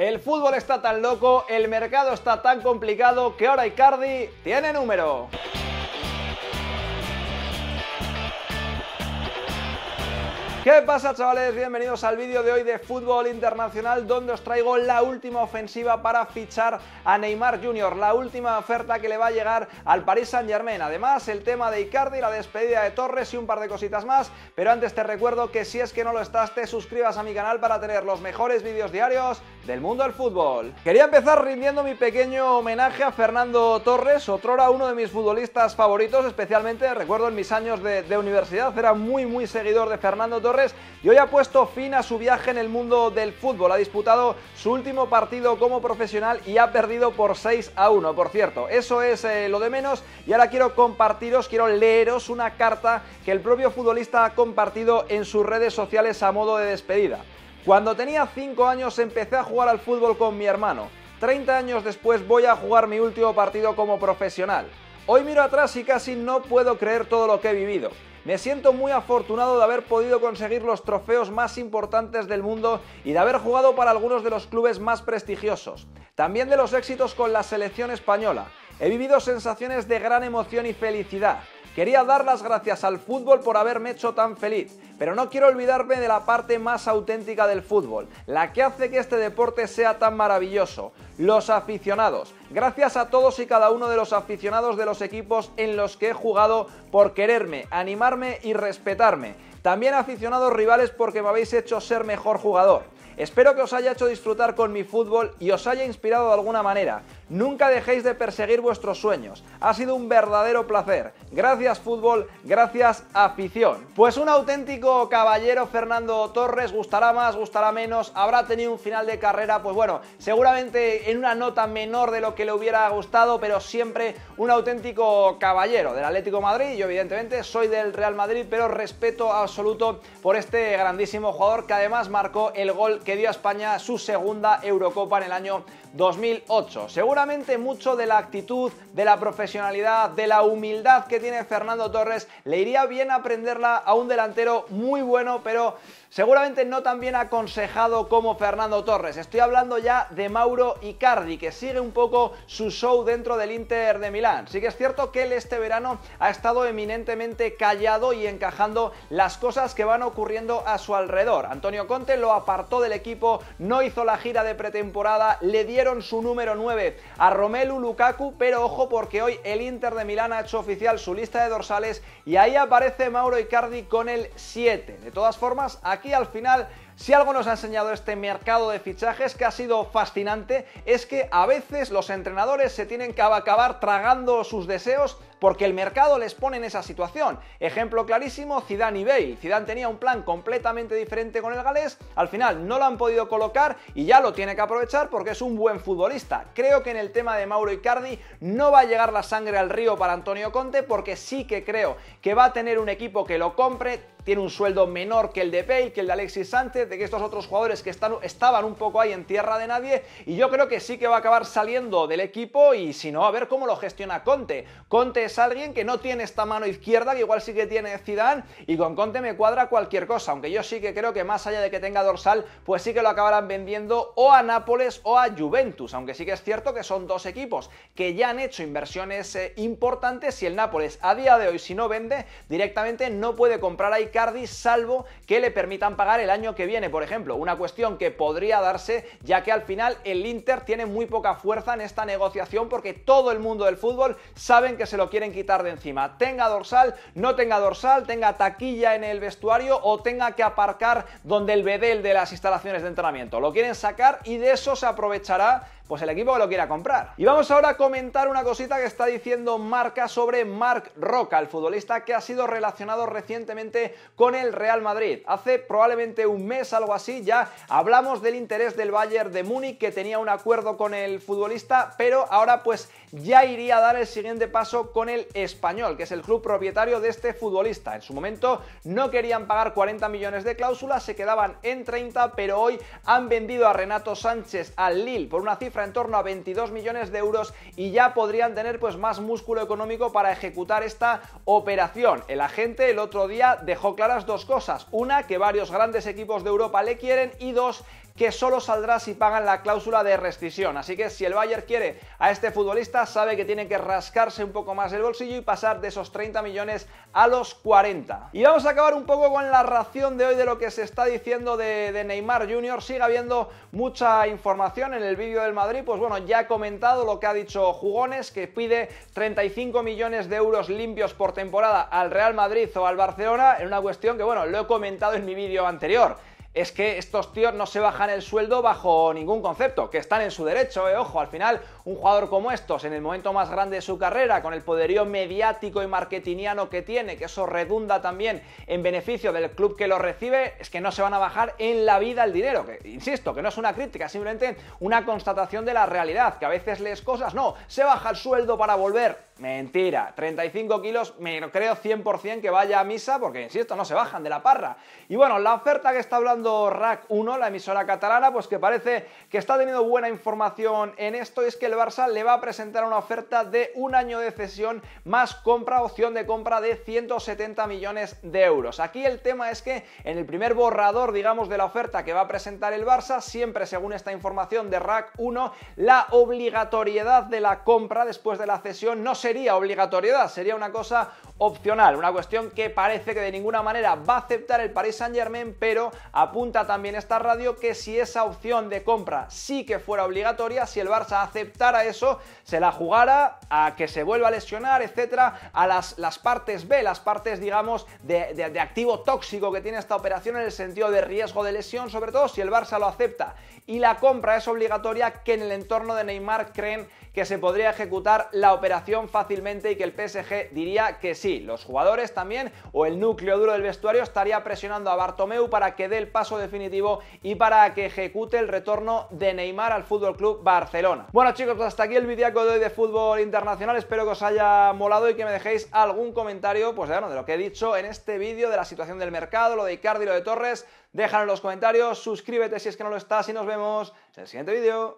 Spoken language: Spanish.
El fútbol está tan loco, el mercado está tan complicado que ahora Icardi tiene número. ¿Qué pasa chavales? Bienvenidos al vídeo de hoy de fútbol internacional donde os traigo la última ofensiva para fichar a Neymar Jr., la última oferta que le va a llegar al Paris Saint Germain. Además el tema de Icardi, la despedida de Torres y un par de cositas más, pero antes te recuerdo que si es que no lo estás te suscribas a mi canal para tener los mejores vídeos diarios del mundo del fútbol. Quería empezar rindiendo mi pequeño homenaje a Fernando Torres, otrora uno de mis futbolistas favoritos, especialmente recuerdo en mis años de universidad, era muy muy seguidor de Fernando Torres y hoy ha puesto fin a su viaje en el mundo del fútbol. Ha disputado su último partido como profesional y ha perdido por 6 a 1. Por cierto, eso es eh, lo de menos y ahora quiero compartiros, quiero leeros una carta que el propio futbolista ha compartido en sus redes sociales a modo de despedida. Cuando tenía 5 años empecé a jugar al fútbol con mi hermano. 30 años después voy a jugar mi último partido como profesional. Hoy miro atrás y casi no puedo creer todo lo que he vivido. Me siento muy afortunado de haber podido conseguir los trofeos más importantes del mundo y de haber jugado para algunos de los clubes más prestigiosos. También de los éxitos con la selección española. He vivido sensaciones de gran emoción y felicidad. Quería dar las gracias al fútbol por haberme hecho tan feliz, pero no quiero olvidarme de la parte más auténtica del fútbol, la que hace que este deporte sea tan maravilloso, los aficionados. Gracias a todos y cada uno de los aficionados de los equipos en los que he jugado por quererme, animarme y respetarme. También aficionados rivales porque me habéis hecho ser mejor jugador. Espero que os haya hecho disfrutar con mi fútbol y os haya inspirado de alguna manera. Nunca dejéis de perseguir vuestros sueños. Ha sido un verdadero placer. Gracias fútbol, gracias afición. Pues un auténtico caballero Fernando Torres, gustará más, gustará menos, habrá tenido un final de carrera, pues bueno, seguramente en una nota menor de lo que le hubiera gustado, pero siempre un auténtico caballero del Atlético Madrid. Yo evidentemente soy del Real Madrid, pero respeto absoluto por este grandísimo jugador que además marcó el gol que dio a España su segunda Eurocopa en el año 2008 mucho de la actitud, de la profesionalidad, de la humildad que tiene Fernando Torres, le iría bien aprenderla a un delantero muy bueno, pero seguramente no tan bien aconsejado como Fernando Torres. Estoy hablando ya de Mauro Icardi, que sigue un poco su show dentro del Inter de Milán. Sí que es cierto que él este verano ha estado eminentemente callado y encajando las cosas que van ocurriendo a su alrededor. Antonio Conte lo apartó del equipo, no hizo la gira de pretemporada, le dieron su número 9 a Romelu Lukaku, pero ojo porque hoy el Inter de Milán ha hecho oficial su lista de dorsales y ahí aparece Mauro Icardi con el 7. De todas formas, aquí al final si algo nos ha enseñado este mercado de fichajes que ha sido fascinante es que a veces los entrenadores se tienen que acabar tragando sus deseos porque el mercado les pone en esa situación. Ejemplo clarísimo, Zidane y Bale. Zidane tenía un plan completamente diferente con el galés, al final no lo han podido colocar y ya lo tiene que aprovechar porque es un buen futbolista. Creo que en el tema de Mauro Icardi no va a llegar la sangre al río para Antonio Conte porque sí que creo que va a tener un equipo que lo compre tiene un sueldo menor que el de Bale, que el de Alexis Sánchez, de que estos otros jugadores que están, estaban un poco ahí en tierra de nadie. Y yo creo que sí que va a acabar saliendo del equipo y si no, a ver cómo lo gestiona Conte. Conte es alguien que no tiene esta mano izquierda, que igual sí que tiene Zidane, y con Conte me cuadra cualquier cosa, aunque yo sí que creo que más allá de que tenga dorsal, pues sí que lo acabarán vendiendo o a Nápoles o a Juventus, aunque sí que es cierto que son dos equipos que ya han hecho inversiones eh, importantes y el Nápoles a día de hoy si no vende directamente no puede comprar a ahí salvo que le permitan pagar el año que viene, por ejemplo. Una cuestión que podría darse, ya que al final el Inter tiene muy poca fuerza en esta negociación porque todo el mundo del fútbol saben que se lo quieren quitar de encima. Tenga dorsal, no tenga dorsal, tenga taquilla en el vestuario o tenga que aparcar donde el bedel de las instalaciones de entrenamiento. Lo quieren sacar y de eso se aprovechará pues el equipo lo quiera comprar. Y vamos ahora a comentar una cosita que está diciendo Marca sobre Marc Roca, el futbolista que ha sido relacionado recientemente con el Real Madrid. Hace probablemente un mes, algo así, ya hablamos del interés del Bayern de Múnich que tenía un acuerdo con el futbolista, pero ahora pues ya iría a dar el siguiente paso con el español, que es el club propietario de este futbolista. En su momento no querían pagar 40 millones de cláusulas, se quedaban en 30, pero hoy han vendido a Renato Sánchez al Lille por una cifra en torno a 22 millones de euros y ya podrían tener pues más músculo económico para ejecutar esta operación. El agente el otro día dejó claras dos cosas. Una, que varios grandes equipos de Europa le quieren y dos, que solo saldrá si pagan la cláusula de rescisión. Así que si el Bayern quiere a este futbolista, sabe que tiene que rascarse un poco más el bolsillo y pasar de esos 30 millones a los 40. Y vamos a acabar un poco con la ración de hoy de lo que se está diciendo de, Neymar Jr. Sigue habiendo mucha información en el vídeo del Madrid. Pues bueno, ya he comentado lo que ha dicho Jugones, que pide 35 millones de euros limpios por temporada al Real Madrid o al Barcelona, en una cuestión que, bueno, lo he comentado en mi vídeo anterior es que estos tíos no se bajan el sueldo bajo ningún concepto, que están en su derecho, eh, ojo, al final un jugador como estos, en el momento más grande de su carrera, con el poderío mediático y marketingiano que tiene, que eso redunda también en beneficio del club que lo recibe, es que no se van a bajar en la vida el dinero, que insisto, que no es una crítica, simplemente una constatación de la realidad, que a veces les cosas, no, se baja el sueldo para volver Mentira, 35 kilos, me creo 100% que vaya a misa, porque esto no se bajan de la parra. Y bueno, la oferta que está hablando RAC 1, la emisora catalana, pues que parece que está teniendo buena información en esto, es que el Barça le va a presentar una oferta de un año de cesión más compra, opción de compra de 170 millones de euros. Aquí el tema es que en el primer borrador, digamos, de la oferta que va a presentar el Barça, siempre según esta información de RAC 1, la obligatoriedad de la compra después de la cesión no se sería obligatoriedad, sería una cosa opcional. Una cuestión que parece que de ninguna manera va a aceptar el Paris Saint Germain, pero apunta también esta radio que si esa opción de compra sí que fuera obligatoria, si el Barça aceptara eso, se la jugara a que se vuelva a lesionar, etcétera, a las, las partes B, las partes, digamos, de, de activo tóxico que tiene esta operación en el sentido de riesgo de lesión, sobre todo si el Barça lo acepta y la compra es obligatoria, que en el entorno de Neymar creen que se podría ejecutar la operación fácilmente y que el PSG diría que sí los jugadores también o el núcleo duro del vestuario estaría presionando a Bartomeu para que dé el paso definitivo y para que ejecute el retorno de Neymar al Fútbol Club Barcelona. Bueno, chicos, pues hasta aquí el vídeo de hoy de fútbol internacional. Espero que os haya molado y que me dejéis algún comentario pues, de lo que he dicho en este vídeo, de la situación del mercado, lo de Icardi y lo de Torres. Déjalo en los comentarios, suscríbete si es que no lo estás y nos vemos en el siguiente vídeo.